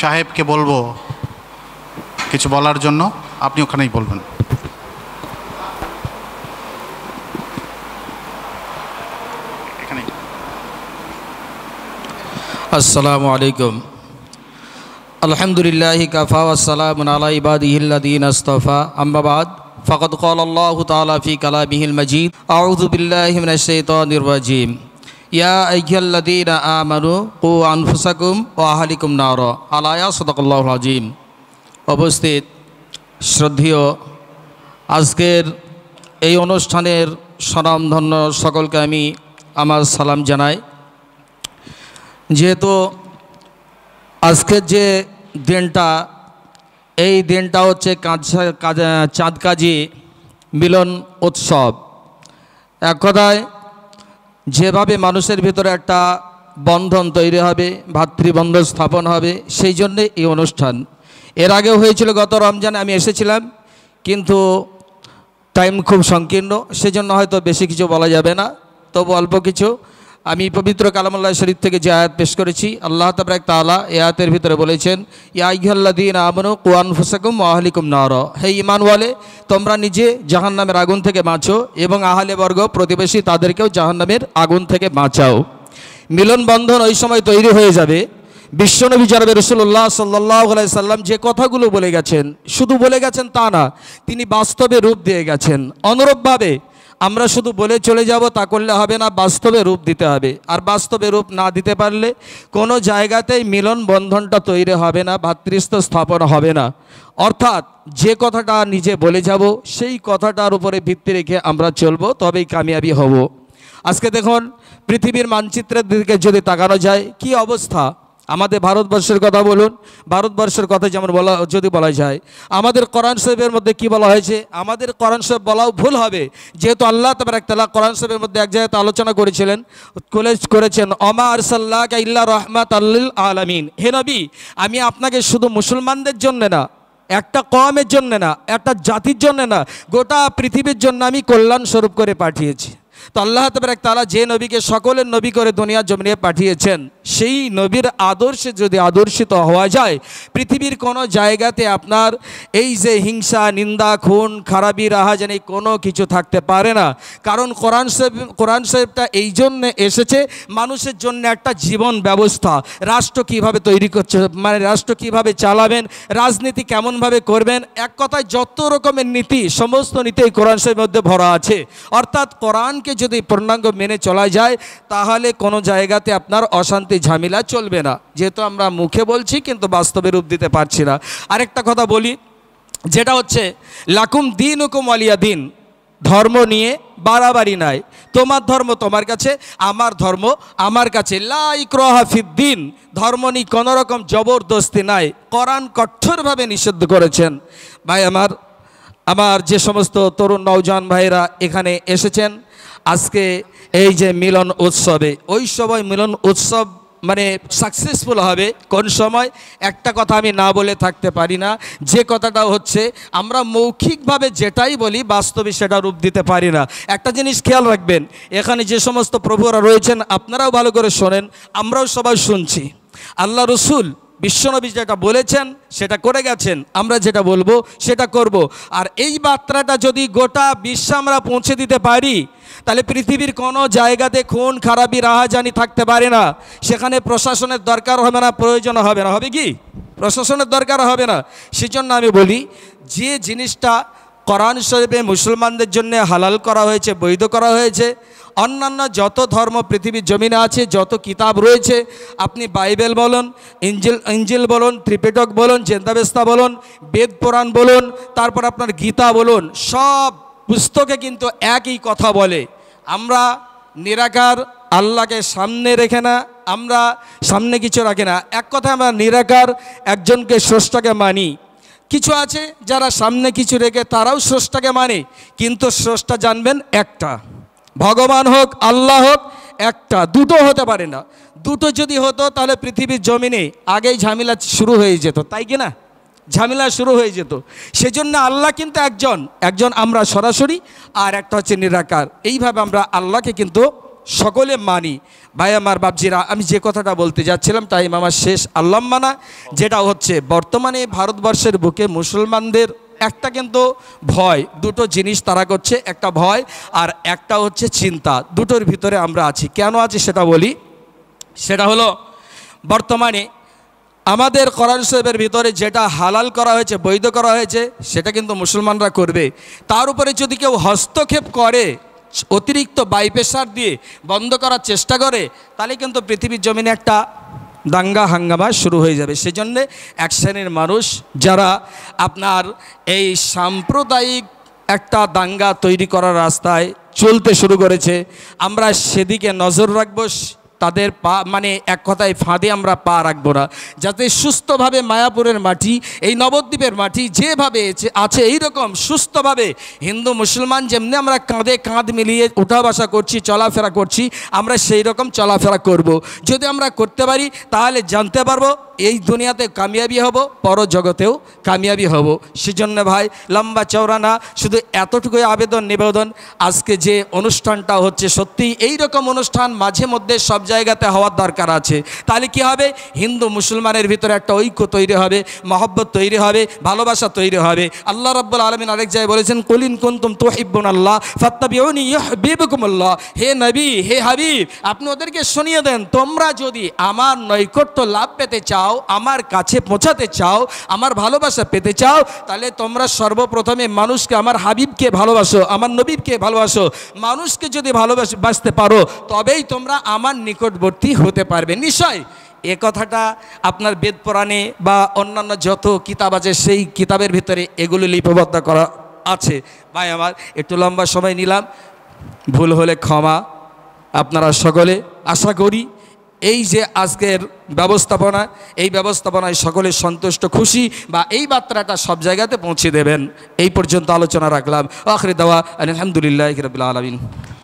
সাহেবকে বলবো কিছু বলার জন্য আপনি ওখানেই বলবেন আসসালামু আলাইকুম আলহামদুলিল্লাহ কাফা আসসালাম আলা ইবাদিহিল্লাদিন আস্তফা আম্মাবাদ فقد قال الله تعالى في كلامه المجيد أعوذ بالله من الشيطان الرجيم ইয়া আইহাল্লাদিন আমারু কু আনফুসাকুম ও আহালিকুম নার আলায়া সদকুল্লাহ আজিম অবস্থিত শ্রদ্ধেয় আজকের এই অনুষ্ঠানের স্বনামধন্য সকলকে আমি আমার সালাম জানাই যেহেতু আজকের যে দিনটা এই দিনটা হচ্ছে চাঁদ চাঁদকাজি মিলন উৎসব এক কথায় যেভাবে মানুষের ভিতরে একটা বন্ধন তৈরি হবে ভাতৃবন্ধন স্থাপন হবে সেই জন্যে এই অনুষ্ঠান এর আগেও হয়েছিল গত রমজানে আমি এসেছিলাম কিন্তু টাইম খুব সংকীর্ণ সেজন্য হয়তো বেশি কিছু বলা যাবে না তবু অল্প কিছু আমি পবিত্র কালামুল্লাহ শরীফ থেকে যে আয়াত পেশ করেছি আল্লাহ তাবরাক তালা এ আয়াতের ভিতরে বলেছেন দিন আমনু কুয়ান ফুসাকুম আহলিকুম নর হে ইমান ওয়ালে তোমরা নিজে জাহান্নামের আগুন থেকে বাঁচো এবং আহলে বর্গ প্রতিবেশী তাদেরকেও জাহান্নামের আগুন থেকে বাঁচাও মিলন বন্ধন ওই সময় তৈরি হয়ে যাবে বিশ্বনবী জারবে রসুল্লাহ সাল্লাহ সাল্লাম যে কথাগুলো বলে গেছেন শুধু বলে গেছেন তা না তিনি বাস্তবে রূপ দিয়ে গেছেন অনুরূপভাবে আমরা শুধু বলে চলে যাব তা করলে হবে না বাস্তবে রূপ দিতে হবে আর বাস্তবে রূপ না দিতে পারলে কোনো জায়গাতেই মিলন বন্ধনটা তৈরি হবে না ভাতৃস্থ স্থাপন হবে না অর্থাৎ যে কথাটা নিজে বলে যাব সেই কথাটার উপরে ভিত্তি রেখে আমরা চলব তবেই কামিয়াবি হব আজকে দেখুন পৃথিবীর মানচিত্রের দিকে যদি তাকানো যায় কি অবস্থা আমাদের ভারতবর্ষের কথা বলুন ভারতবর্ষের কথা যেমন বলা যদি বলা যায় আমাদের কোরআন সাহেবের মধ্যে কি বলা হয়েছে আমাদের কোরআন সাহেব বলাও ভুল হবে যেহেতু আল্লাহ তাবার একতলা কোরআন সাহেবের মধ্যে এক জায়গায় আলোচনা করেছিলেন কলেজ করেছেন অমা আরসাল্লাহ ইল্লা রহমাত আল্লিল আলমিন হে নবী আমি আপনাকে শুধু মুসলমানদের জন্য না একটা কমের জন্য না একটা জাতির জন্য না গোটা পৃথিবীর জন্য আমি কল্যাণ স্বরূপ করে পাঠিয়েছি তো আল্লাহ তবরাক তালা যে নবীকে সকলের নবী করে দুনিয়া জমিয়ে পাঠিয়েছেন সেই নবীর আদর্শে যদি আদর্শিত হওয়া যায় পৃথিবীর কোনো জায়গাতে আপনার এই যে হিংসা নিন্দা খুন খারাপি রাহাজানি কোনো কিছু থাকতে পারে না কারণ কোরআন সাহেব কোরআন সাহেবটা এই জন্য এসেছে মানুষের জন্য একটা জীবন ব্যবস্থা রাষ্ট্র কিভাবে তৈরি করছে মানে রাষ্ট্র কিভাবে চালাবেন রাজনীতি কেমনভাবে করবেন এক কথায় যত রকমের নীতি সমস্ত নীতি এই কোরআন সাহেবের মধ্যে ভরা আছে অর্থাৎ কোরআনকে যদি পূর্ণাঙ্গ মেনে চলা যায় তাহলে কোনো জায়গাতে আপনার অশান্তি ঝামেলা চলবে না যেহেতু আমরা মুখে বলছি কিন্তু বাস্তবে রূপ দিতে পারছি না আরেকটা কথা বলি যেটা হচ্ছে লাকুম দিন হুকুম আলিয়া দিন ধর্ম নিয়ে বাড়াবাড়ি নাই তোমার ধর্ম তোমার কাছে আমার ধর্ম আমার কাছে লাইক্রহাফিদ্দিন ধর্ম নিয়ে কোনোরকম জবরদস্তি নাই করান কঠোরভাবে নিষিদ্ধ করেছেন ভাই আমার আমার যে সমস্ত তরুণ নৌজান ভাইরা এখানে এসেছেন আজকে এই যে মিলন উৎসবে ওই সময় মিলন উৎসব মানে সাকসেসফুল হবে কোন সময় একটা কথা আমি না বলে থাকতে পারি না যে কথাটা হচ্ছে আমরা মৌখিকভাবে যেটাই বলি বাস্তবে সেটা রূপ দিতে পারি না একটা জিনিস খেয়াল রাখবেন এখানে যে সমস্ত প্রভুরা রয়েছেন আপনারাও ভালো করে শোনেন আমরাও সবাই শুনছি আল্লাহ রসুল বিশ্বনবী যেটা বলেছেন সেটা করে গেছেন আমরা যেটা বলবো সেটা করব। আর এই বার্তাটা যদি গোটা বিশ্ব আমরা পৌঁছে দিতে পারি তাহলে পৃথিবীর কোনো জায়গাতে খুন খারাপি রাহাজানি থাকতে পারে না সেখানে প্রশাসনের দরকার হবে না প্রয়োজন হবে না হবে কি প্রশাসনের দরকার হবে না সেজন্য আমি বলি যে জিনিসটা কোরআন শরীফে মুসলমানদের জন্য হালাল করা হয়েছে বৈধ করা হয়েছে অন্যান্য যত ধর্ম পৃথিবীর জমিনে আছে যত কিতাব রয়েছে আপনি বাইবেল বলুন ইঞ্জিল ইঞ্জিল বলুন ত্রিপেটক বলুন জেন্দাবেস্তা বলুন বেদ পুরাণ বলুন তারপর আপনার গীতা বলুন সব পুস্তকে কিন্তু একই কথা বলে আমরা নিরাকার আল্লাহকে সামনে রেখে না আমরা সামনে কিছু রাখি না এক কথা আমরা নিরাকার একজনকে স্রষ্টাকে মানি কিছু আছে যারা সামনে কিছু রেখে তারাও স্রষ্টাকে মানে কিন্তু স্রষ্টা জানবেন একটা ভগবান হোক আল্লাহ হোক একটা দুটো হতে পারে না দুটো যদি হতো তাহলে পৃথিবীর জমিনে আগেই ঝামেলা শুরু হয়ে যেত তাই কি না ঝামেলা শুরু হয়ে যেত সেজন্য আল্লাহ কিন্তু একজন একজন আমরা সরাসরি আর একটা হচ্ছে নিরাকার এইভাবে আমরা আল্লাহকে কিন্তু সকলে মানি ভাই আমার বাবজিরা আমি যে কথাটা বলতে যাচ্ছিলাম তাই আমার শেষ আল্লাম মানা যেটা হচ্ছে বর্তমানে ভারতবর্ষের বুকে মুসলমানদের একটা কিন্তু ভয় দুটো জিনিস তারা করছে একটা ভয় আর একটা হচ্ছে চিন্তা দুটোর ভিতরে আমরা আছি কেন আছি সেটা বলি সেটা হলো বর্তমানে আমাদের কোরআন সাহেবের ভিতরে যেটা হালাল করা হয়েছে বৈধ করা হয়েছে সেটা কিন্তু মুসলমানরা করবে তার উপরে যদি কেউ হস্তক্ষেপ করে অতিরিক্ত বাইপেশার দিয়ে বন্ধ করার চেষ্টা করে তাহলে কিন্তু পৃথিবীর জমিনে একটা দাঙ্গা হাঙ্গামা শুরু হয়ে যাবে সেজন্যে এক শ্রেণীর মানুষ যারা আপনার এই সাম্প্রদায়িক একটা দাঙ্গা তৈরি করার রাস্তায় চলতে শুরু করেছে আমরা সেদিকে নজর রাখবো তাদের পা মানে এক কথায় ফাঁদে আমরা পা রাখবো না যাতে সুস্থভাবে মায়াপুরের মাটি এই নবদ্বীপের মাটি যেভাবে আছে এই রকম সুস্থভাবে হিন্দু মুসলমান যেমনি আমরা কাঁধে কাঁধ মিলিয়ে উঠা বাসা করছি চলাফেরা করছি আমরা সেই রকম চলাফেরা করব। যদি আমরা করতে পারি তাহলে জানতে পারবো এই দুনিয়াতে কামিয়াবি হব পর জগতেও কামিয়াবি হব সেজন্য ভাই লম্বা চওড়া না শুধু এতটুকুই আবেদন নিবেদন আজকে যে অনুষ্ঠানটা হচ্ছে সত্যি এই রকম অনুষ্ঠান মাঝে মধ্যে সব জায়গাতে হওয়ার দরকার আছে তাহলে কি হবে হিন্দু মুসলমানের ভিতরে একটা ঐক্য তৈরি হবে মহব্বত তৈরি হবে ভালোবাসা তৈরি হবে আল্লাহ রব্বুল আলমিন আরেক জায় বলেছেন কলিন কুন্তুম তোহিবুন আল্লাহ ফাত্তাবিউনিবিবুকুমুল্লাহ হে নবী হে হাবিব আপনি ওদেরকে শুনিয়ে দেন তোমরা যদি আমার নৈকট্য লাভ পেতে চাও চাও আমার কাছে পৌঁছাতে চাও আমার ভালোবাসা পেতে চাও তাহলে তোমরা সর্বপ্রথমে মানুষকে আমার হাবিবকে ভালোবাসো আমার নবীবকে ভালোবাসো মানুষকে যদি ভালোবাস বাঁচতে পারো তবেই তোমরা আমার নিকটবর্তী হতে পারবে নিশ্চয় এ কথাটা আপনার বেদ পুরাণে বা অন্যান্য যত কিতাব আছে সেই কিতাবের ভিতরে এগুলো লিপিবদ্ধ করা আছে ভাই আমার একটু লম্বা সময় নিলাম ভুল হলে ক্ষমা আপনারা সকলে আশা করি এই যে আজকের ব্যবস্থাপনা এই ব্যবস্থাপনায় সকলে সন্তুষ্ট খুশি বা এই বার্তাটা সব জায়গাতে পৌঁছে দেবেন এই পর্যন্ত আলোচনা রাখলাম আখরে দেওয়া আলহামদুলিল্লাহ রবিল আলমিন